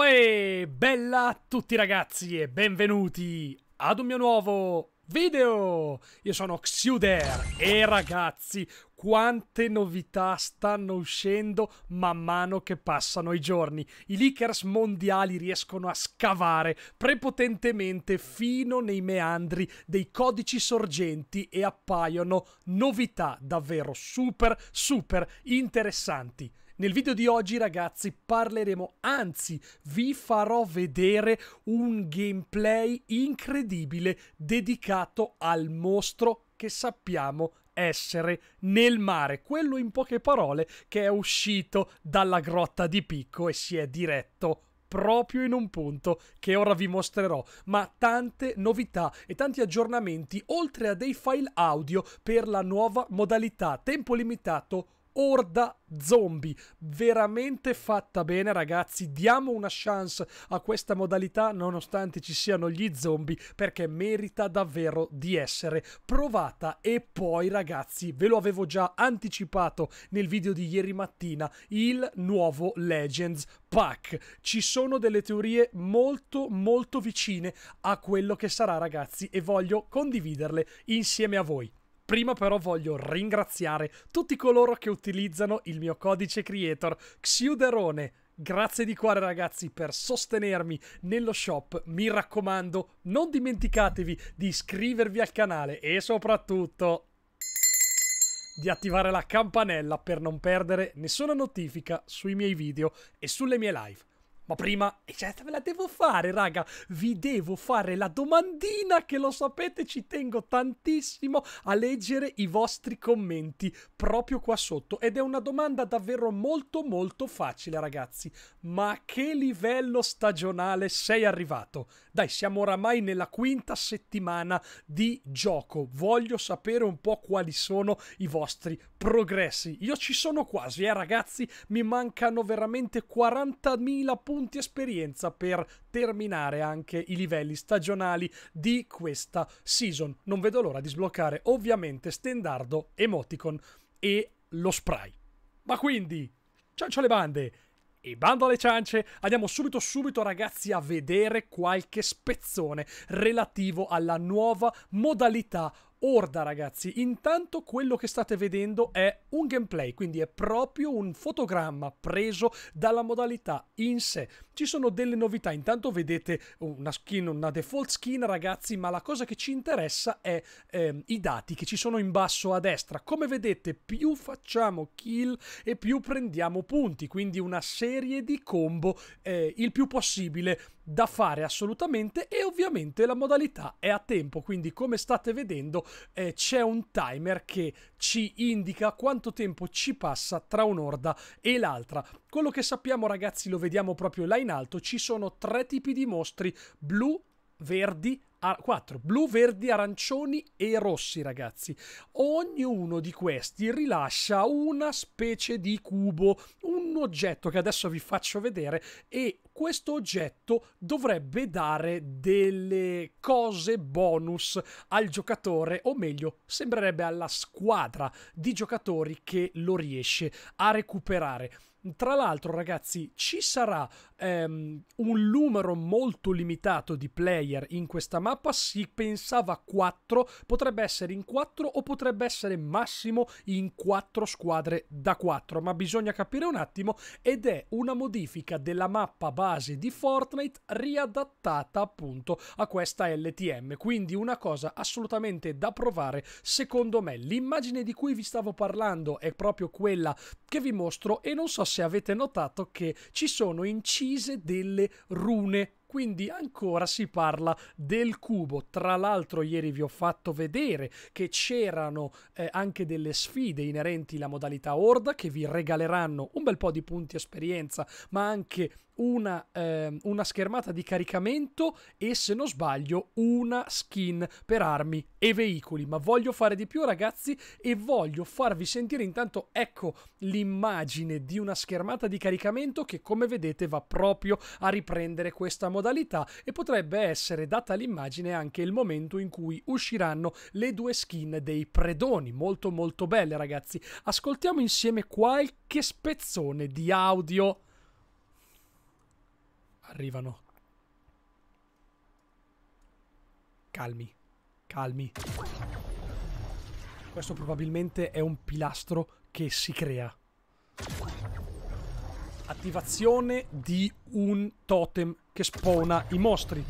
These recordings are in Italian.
Uè, bella a tutti ragazzi e benvenuti ad un mio nuovo video! Io sono Xuder e ragazzi, quante novità stanno uscendo man mano che passano i giorni. I leakers mondiali riescono a scavare prepotentemente fino nei meandri dei codici sorgenti e appaiono novità davvero super super interessanti. Nel video di oggi ragazzi parleremo, anzi vi farò vedere un gameplay incredibile dedicato al mostro che sappiamo essere nel mare, quello in poche parole che è uscito dalla grotta di Picco e si è diretto proprio in un punto che ora vi mostrerò, ma tante novità e tanti aggiornamenti oltre a dei file audio per la nuova modalità tempo limitato orda zombie. Veramente fatta bene, ragazzi. Diamo una chance a questa modalità, nonostante ci siano gli zombie, perché merita davvero di essere provata. E poi, ragazzi, ve lo avevo già anticipato nel video di ieri mattina, il nuovo Legends Pack. Ci sono delle teorie molto, molto vicine a quello che sarà, ragazzi, e voglio condividerle insieme a voi. Prima però voglio ringraziare tutti coloro che utilizzano il mio codice creator Xiuderone. Grazie di cuore ragazzi per sostenermi nello shop, mi raccomando non dimenticatevi di iscrivervi al canale e soprattutto di attivare la campanella per non perdere nessuna notifica sui miei video e sulle mie live. Ma prima, certo, ve la devo fare, raga. Vi devo fare la domandina che lo sapete, ci tengo tantissimo a leggere i vostri commenti proprio qua sotto. Ed è una domanda davvero molto molto facile, ragazzi. Ma a che livello stagionale sei arrivato? Dai, siamo oramai nella quinta settimana di gioco. Voglio sapere un po' quali sono i vostri progressi. Io ci sono quasi, eh, ragazzi. Mi mancano veramente 40.000 punti punti esperienza per terminare anche i livelli stagionali di questa season. Non vedo l'ora di sbloccare ovviamente Stendardo, Emoticon e lo spray. Ma quindi, ciancio alle bande! E bando alle ciance, andiamo subito subito ragazzi a vedere qualche spezzone relativo alla nuova modalità Orda ragazzi, intanto quello che state vedendo è un gameplay, quindi è proprio un fotogramma preso dalla modalità in sé. Ci sono delle novità, intanto vedete una skin, una default skin ragazzi, ma la cosa che ci interessa è ehm, i dati che ci sono in basso a destra. Come vedete più facciamo kill e più prendiamo punti, quindi una serie di combo eh, il più possibile da fare assolutamente e ovviamente la modalità è a tempo, quindi come state vedendo eh, c'è un timer che ci indica quanto tempo ci passa tra un'orda e l'altra. Quello che sappiamo ragazzi lo vediamo proprio là in alto, ci sono tre tipi di mostri, blu, verdi e a ah, 4 blu, verdi, arancioni e rossi, ragazzi. Ognuno di questi rilascia una specie di cubo, un oggetto che adesso vi faccio vedere e questo oggetto dovrebbe dare delle cose bonus al giocatore, o meglio, sembrerebbe alla squadra di giocatori che lo riesce a recuperare. Tra l'altro, ragazzi, ci sarà ehm, un numero molto limitato di player in questa mappa. Si pensava 4, potrebbe essere in 4 o potrebbe essere massimo in 4 squadre da 4. Ma bisogna capire un attimo. Ed è una modifica della mappa base di Fortnite riadattata appunto a questa LTM. Quindi una cosa assolutamente da provare, secondo me. L'immagine di cui vi stavo parlando è proprio quella che vi mostro e non so se se avete notato che ci sono incise delle rune quindi ancora si parla del cubo. Tra l'altro ieri vi ho fatto vedere che c'erano eh, anche delle sfide inerenti alla modalità Horda che vi regaleranno un bel po' di punti esperienza, ma anche una, eh, una, schermata di caricamento e se non sbaglio una skin per armi e veicoli. Ma voglio fare di più ragazzi e voglio farvi sentire intanto ecco l'immagine di una schermata di caricamento che come vedete va proprio a riprendere questa modalità e potrebbe essere data l'immagine anche il momento in cui usciranno le due skin dei predoni. Molto molto belle ragazzi. Ascoltiamo insieme qualche spezzone di audio. Arrivano. Calmi. Calmi. Questo probabilmente è un pilastro che si crea. Attivazione di un totem che spawna i mostri.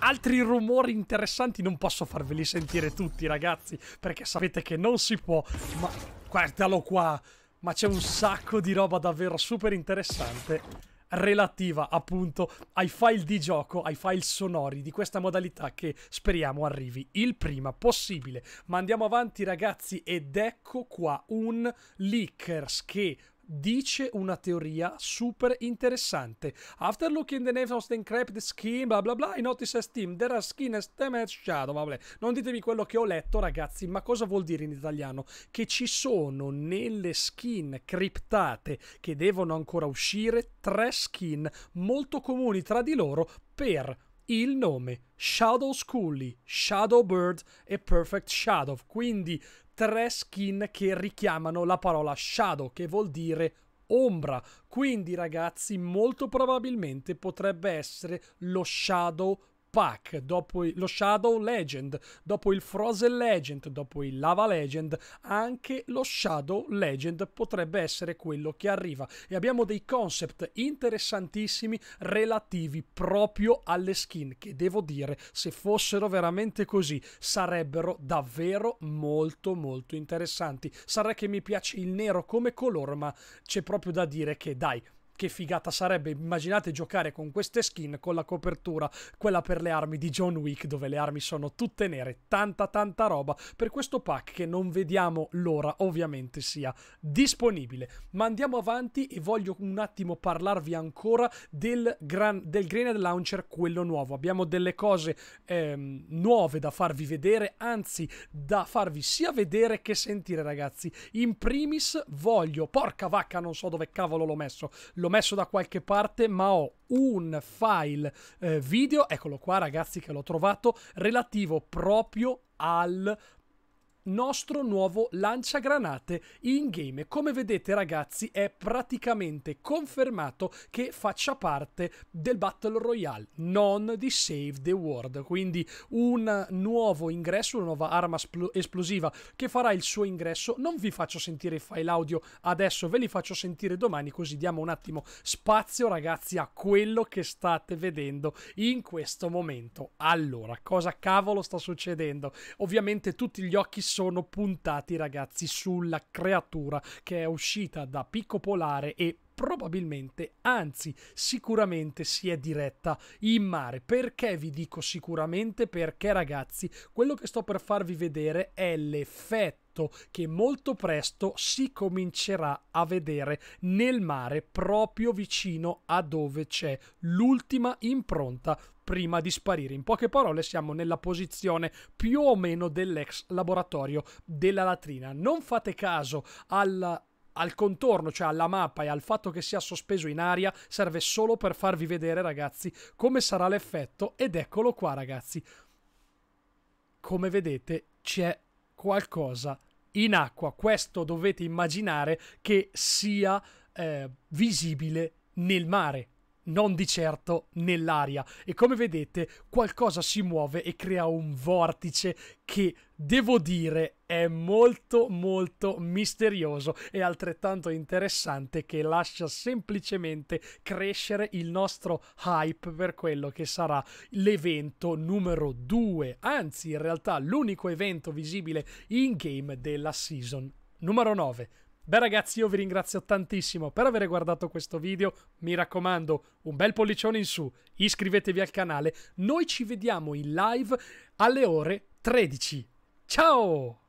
Altri rumori interessanti non posso farveli sentire tutti, ragazzi, perché sapete che non si può. Ma guardalo qua! Ma c'è un sacco di roba davvero super interessante relativa appunto ai file di gioco, ai file sonori di questa modalità che speriamo arrivi il prima possibile. Ma andiamo avanti ragazzi ed ecco qua un leakers che dice una teoria super interessante. After looking the name of the encrypted scheme, bla bla bla, I notice as team, there are skin as team shadow, vabbè. Non ditemi quello che ho letto, ragazzi, ma cosa vuol dire in italiano? Che ci sono nelle skin criptate che devono ancora uscire tre skin molto comuni tra di loro per il nome Shadow Scully, Shadow Bird e Perfect Shadow. Quindi tre skin che richiamano la parola Shadow, che vuol dire ombra. Quindi ragazzi, molto probabilmente potrebbe essere lo Shadow Bird. Pack, dopo lo Shadow Legend, dopo il Frozen Legend, dopo il Lava Legend, anche lo Shadow Legend potrebbe essere quello che arriva. E abbiamo dei concept interessantissimi relativi proprio alle skin, che devo dire, se fossero veramente così, sarebbero davvero molto molto interessanti. Sarà che mi piace il nero come colore, ma c'è proprio da dire che dai, che figata sarebbe, immaginate giocare con queste skin con la copertura, quella per le armi di John Wick, dove le armi sono tutte nere, tanta tanta roba, per questo pack che non vediamo l'ora ovviamente sia disponibile. Ma andiamo avanti e voglio un attimo parlarvi ancora del, gran, del Grenade Launcher, quello nuovo. Abbiamo delle cose ehm, nuove da farvi vedere, anzi da farvi sia vedere che sentire ragazzi. In primis voglio, porca vacca non so dove cavolo l'ho messo, l'ho messo da qualche parte, ma ho un file eh, video, eccolo qua ragazzi che l'ho trovato, relativo proprio al nostro nuovo lanciagranate in game. Come vedete ragazzi è praticamente confermato che faccia parte del Battle Royale, non di Save the World, quindi un nuovo ingresso, una nuova arma esplosiva che farà il suo ingresso. Non vi faccio sentire i file audio adesso, ve li faccio sentire domani così diamo un attimo spazio ragazzi a quello che state vedendo in questo momento. Allora, cosa cavolo sta succedendo? Ovviamente tutti gli occhi sono puntati ragazzi sulla creatura che è uscita da Picco Polare e probabilmente, anzi sicuramente si è diretta in mare. Perché vi dico sicuramente? Perché ragazzi, quello che sto per farvi vedere è l'effetto che molto presto si comincerà a vedere nel mare proprio vicino a dove c'è l'ultima impronta prima di sparire. In poche parole siamo nella posizione più o meno dell'ex laboratorio della latrina. Non fate caso al al contorno, cioè alla mappa e al fatto che sia sospeso in aria, serve solo per farvi vedere, ragazzi, come sarà l'effetto. Ed eccolo qua, ragazzi. Come vedete, c'è qualcosa in acqua. Questo dovete immaginare che sia eh, visibile nel mare non di certo nell'aria. E come vedete, qualcosa si muove e crea un vortice che devo dire è molto molto misterioso e altrettanto interessante che lascia semplicemente crescere il nostro hype per quello che sarà l'evento numero 2, anzi in realtà l'unico evento visibile in game della season numero 9. Beh ragazzi io vi ringrazio tantissimo per aver guardato questo video, mi raccomando un bel pollicione in su, iscrivetevi al canale, noi ci vediamo in live alle ore 13. Ciao!